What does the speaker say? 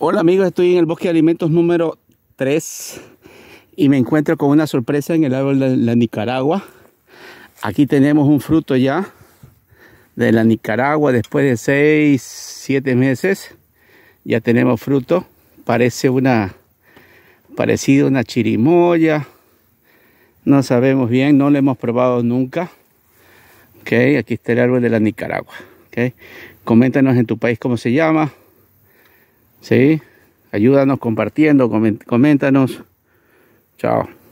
Hola amigos, estoy en el bosque de alimentos número 3 y me encuentro con una sorpresa en el árbol de la Nicaragua. Aquí tenemos un fruto ya de la Nicaragua después de 6, 7 meses. Ya tenemos fruto, parece una parecido a una chirimoya. No sabemos bien, no lo hemos probado nunca. Okay, aquí está el árbol de la Nicaragua. Okay. Coméntanos en tu país cómo se llama. ¿Sí? Ayúdanos compartiendo, coméntanos. Chao.